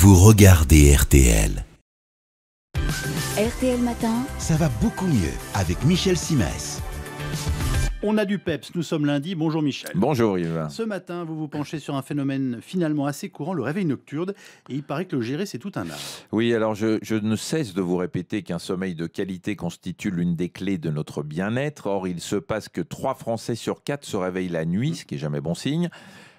vous regardez RTL. RTL Matin. Ça va beaucoup mieux avec Michel Simès. On a du PEPS, nous sommes lundi. Bonjour Michel. Bonjour Yves. Ce matin, vous vous penchez sur un phénomène finalement assez courant, le réveil nocturne. Et il paraît que le gérer, c'est tout un art. Oui, alors je, ne cesse de vous répéter qu'un sommeil de qualité constitue l'une des clés de notre bien-être. Or, il se passe que 3 Français sur 4 se réveillent la nuit, mmh. ce qui est jamais bon signe.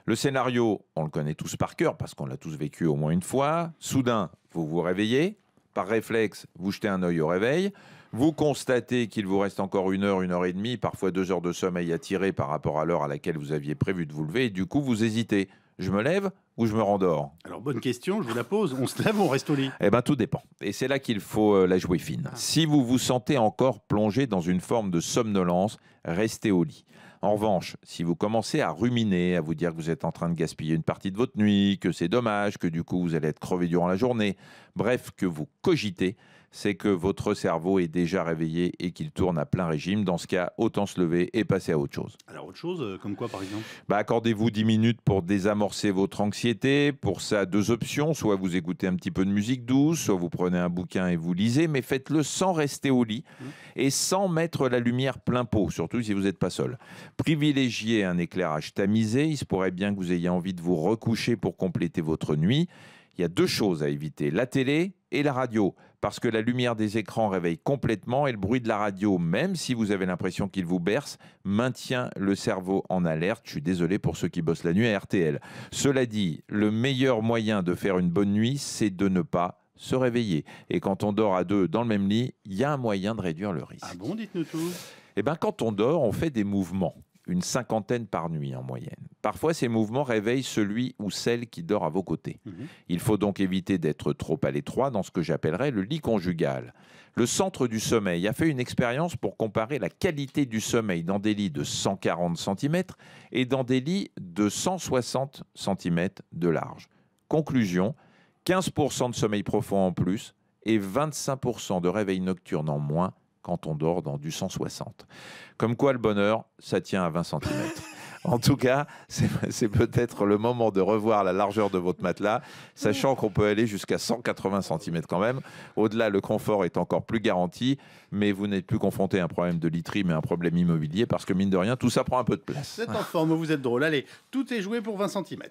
Le scénario, on le connaît tous par cœur parce qu'on l'a tous vécu au moins une fois. Soudain, vous vous réveillez. Par réflexe, vous jetez un œil au réveil. Vous constatez qu'il vous reste encore une heure, une heure et demie, parfois deux heures de sommeil à tirer par rapport à l'heure à laquelle vous aviez prévu de vous lever. Et du coup, vous hésitez. Je me lève ou je me rendors Alors, bonne question, je vous la pose. On se lève ou on reste au lit Eh bien, tout dépend. Et c'est là qu'il faut euh, la jouer fine. Ah. Si vous vous sentez encore plongé dans une forme de somnolence, restez au lit. En revanche, si vous commencez à ruminer, à vous dire que vous êtes en train de gaspiller une partie de votre nuit, que c'est dommage, que du coup vous allez être crevé durant la journée, bref, que vous cogitez, c'est que votre cerveau est déjà réveillé et qu'il tourne à plein régime. Dans ce cas, autant se lever et passer à autre chose. Alors autre chose, euh, comme quoi par exemple bah, Accordez-vous 10 minutes pour désamorcer votre anxiété. Pour ça, deux options. Soit vous écoutez un petit peu de musique douce, soit vous prenez un bouquin et vous lisez, mais faites-le sans rester au lit mmh. et sans mettre la lumière plein pot, surtout si vous n'êtes pas seul. Privilégiez un éclairage tamisé. Il se pourrait bien que vous ayez envie de vous recoucher pour compléter votre nuit. Il y a deux choses à éviter, la télé et la radio, parce que la lumière des écrans réveille complètement et le bruit de la radio, même si vous avez l'impression qu'il vous berce, maintient le cerveau en alerte. Je suis désolé pour ceux qui bossent la nuit à RTL. Cela dit, le meilleur moyen de faire une bonne nuit, c'est de ne pas se réveiller. Et quand on dort à deux dans le même lit, il y a un moyen de réduire le risque. Ah bon, dites-nous tout. Eh bien, quand on dort, on fait des mouvements, une cinquantaine par nuit en moyenne. Parfois, ces mouvements réveillent celui ou celle qui dort à vos côtés. Mhm. Il faut donc éviter d'être trop à l'étroit dans ce que j'appellerais le lit conjugal. Le Centre du Sommeil a fait une expérience pour comparer la qualité du sommeil dans des lits de 140 cm et dans des lits de 160 cm de large. Conclusion, 15% de sommeil profond en plus et 25% de réveil nocturne en moins quand on dort dans du 160. Comme quoi le bonheur, ça tient à 20 cm. En tout cas, c'est peut-être le moment de revoir la largeur de votre matelas, sachant qu'on peut aller jusqu'à 180 cm quand même. Au-delà, le confort est encore plus garanti, mais vous n'êtes plus confronté à un problème de literie, mais à un problème immobilier, parce que mine de rien, tout ça prend un peu de place. Vous êtes en forme, vous êtes drôle. Allez, tout est joué pour 20 cm.